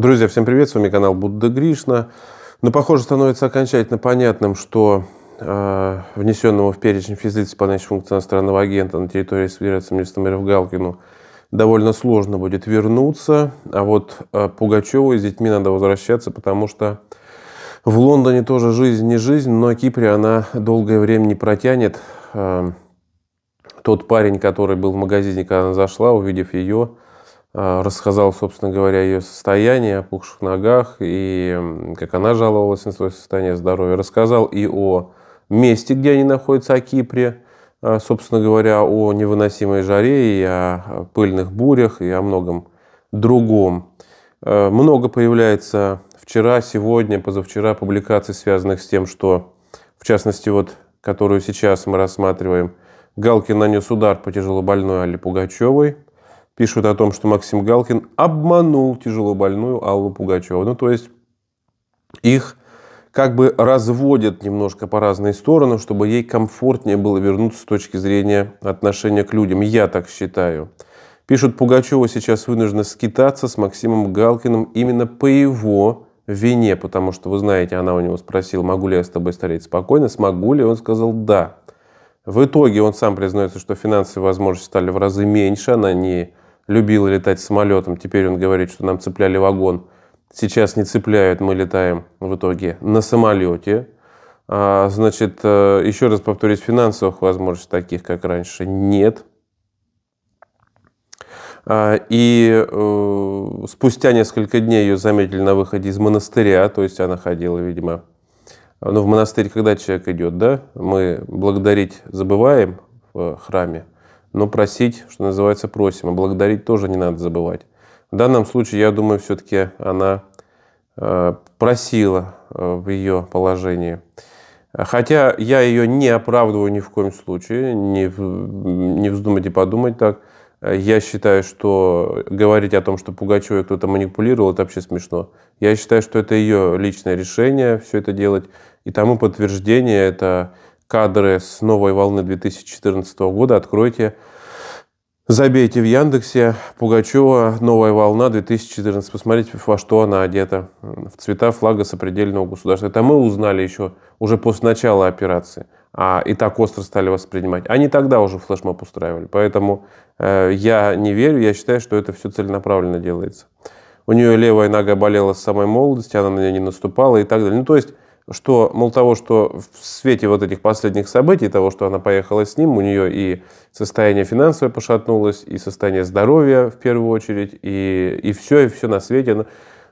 Друзья, всем привет, с вами канал Будда Гришна. Но, ну, похоже, становится окончательно понятным, что э, внесенному в перечень физлиц, исполняющих функции иностранного агента на территории Федерации министра мэров Галкину, довольно сложно будет вернуться. А вот э, Пугачеву и с детьми надо возвращаться, потому что в Лондоне тоже жизнь не жизнь, но на Кипре она долгое время не протянет. Э, тот парень, который был в магазине, когда она зашла, увидев ее, Э, рассказал, собственно говоря, ее состояние, о пухших ногах и как она жаловалась на свое состояние здоровья. Рассказал и о месте, где они находятся, о Кипре, э, собственно говоря, о невыносимой жаре и о пыльных бурях и о многом другом. Э, много появляется вчера, сегодня, позавчера публикаций, связанных с тем, что, в частности, вот, которую сейчас мы рассматриваем, Галкин нанес удар по тяжелобольной Алле Пугачевой – пишут о том, что Максим Галкин обманул тяжело больную Аллу Пугачеву. Ну, то есть их как бы разводят немножко по разные стороны, чтобы ей комфортнее было вернуться с точки зрения отношения к людям. Я так считаю. Пишут, Пугачева сейчас вынуждена скитаться с Максимом Галкиным именно по его вине, потому что, вы знаете, она у него спросила, могу ли я с тобой стареть спокойно, смогу ли, он сказал «да». В итоге он сам признается, что финансовые возможности стали в разы меньше, она не любил летать самолетом, теперь он говорит, что нам цепляли вагон. Сейчас не цепляют, мы летаем в итоге на самолете. А, значит, э, еще раз повторюсь, финансовых возможностей таких, как раньше, нет. А, и э, спустя несколько дней ее заметили на выходе из монастыря, то есть она ходила, видимо. Но ну, в монастырь когда человек идет, да? Мы благодарить забываем в храме но просить, что называется, просим, а благодарить тоже не надо забывать. В данном случае, я думаю, все-таки она э, просила э, в ее положении. Хотя я ее не оправдываю ни в коем случае, не, не вздумайте подумать так. Я считаю, что говорить о том, что Пугачевой кто-то манипулировал, это вообще смешно. Я считаю, что это ее личное решение все это делать. И тому подтверждение это кадры с новой волны 2014 года, откройте, забейте в Яндексе Пугачева «Новая волна 2014». Посмотрите, во что она одета. В цвета флага сопредельного государства. Это мы узнали еще уже после начала операции. А, и так остро стали воспринимать. Они тогда уже флешмоб устраивали. Поэтому э, я не верю, я считаю, что это все целенаправленно делается. У нее левая нога болела с самой молодости, она на нее не наступала и так далее. Ну, то есть что, мол, того, что в свете вот этих последних событий, того, что она поехала с ним, у нее и состояние финансовое пошатнулось, и состояние здоровья в первую очередь, и, и все, и все на свете.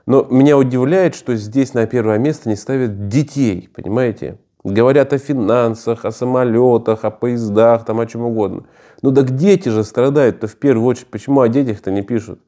Но меня удивляет, что здесь на первое место не ставят детей, понимаете? Говорят о финансах, о самолетах, о поездах, там о чем угодно. Ну так дети же страдают-то в первую очередь. Почему о детях-то не пишут?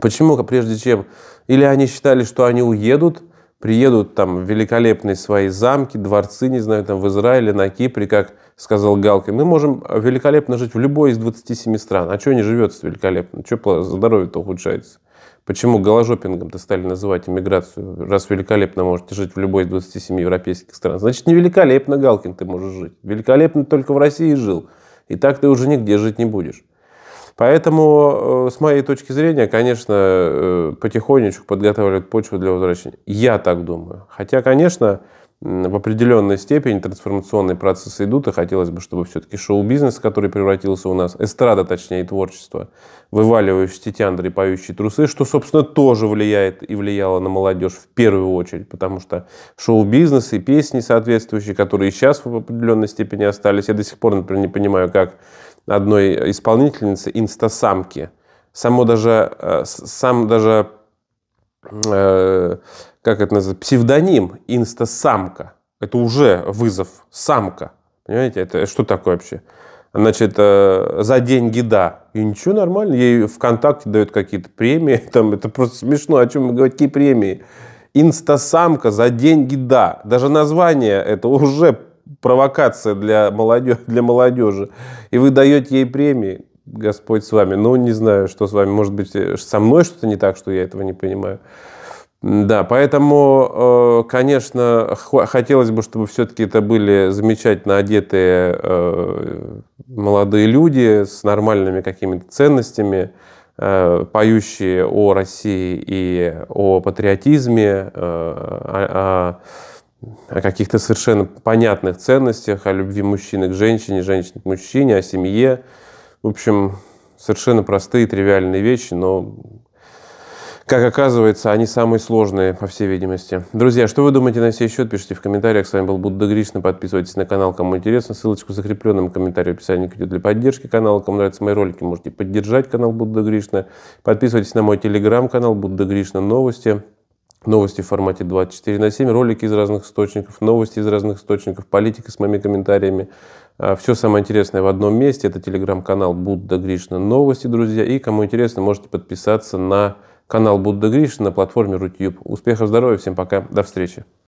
Почему, прежде чем... Или они считали, что они уедут – приедут там великолепные свои замки, дворцы, не знаю, там в Израиле, на Кипре, как сказал Галкин, Мы можем великолепно жить в любой из 27 стран. А что не живется великолепно? Что здоровье-то ухудшается? Почему голожопингом-то стали называть иммиграцию, раз великолепно можете жить в любой из 27 европейских стран? Значит, не великолепно, Галкин, ты можешь жить. Великолепно только в России жил. И так ты уже нигде жить не будешь. Поэтому, э, с моей точки зрения, конечно, э, потихонечку подготавливают почву для возвращения. Я так думаю. Хотя, конечно, в определенной степени трансформационные процессы идут, и хотелось бы, чтобы все-таки шоу-бизнес, который превратился у нас, эстрада, точнее, творчество, вываливающие тяндры и поющие трусы, что, собственно, тоже влияет и влияло на молодежь в первую очередь, потому что шоу-бизнес и песни соответствующие, которые сейчас в определенной степени остались, я до сих пор, например, не понимаю, как одной исполнительницы, инстасамки. Само даже, э, сам даже, э, как это называется, псевдоним инстасамка. Это уже вызов самка. Понимаете, это что такое вообще? Значит, э, за деньги да. И ничего, нормально. Ей ВКонтакте дают какие-то премии. Там, это просто смешно. О чем мы говорить? Какие премии? Инстасамка за деньги да. Даже название это уже провокация для молодежи, для молодежи, и вы даете ей премии, Господь с вами. Ну, не знаю, что с вами. Может быть, э, со мной что-то не так, что я этого не понимаю. Да, поэтому, э, конечно, хотелось бы, чтобы все-таки это были замечательно одетые э, молодые люди с нормальными какими-то ценностями, поющие о России и о патриотизме, о, а, а о каких-то совершенно понятных ценностях, о любви мужчины к женщине, женщины к мужчине, о семье. В общем, совершенно простые, тривиальные вещи, но, как оказывается, они самые сложные, по всей видимости. Друзья, что вы думаете на сей счет, пишите в комментариях. С вами был Будда Гришна. Подписывайтесь на канал, кому интересно. Ссылочку в закрепленном комментарии в описании к видео для поддержки канала. Кому нравятся мои ролики, можете поддержать канал Будда Гришна. Подписывайтесь на мой телеграм-канал Будда Гришна Новости новости в формате 24 на 7, ролики из разных источников, новости из разных источников, политика с моими комментариями. А, Все самое интересное в одном месте. Это телеграм-канал Будда Гришна Новости, друзья. И кому интересно, можете подписаться на канал Будда Гришна на платформе Рутюб. Успехов, здоровья, всем пока, до встречи.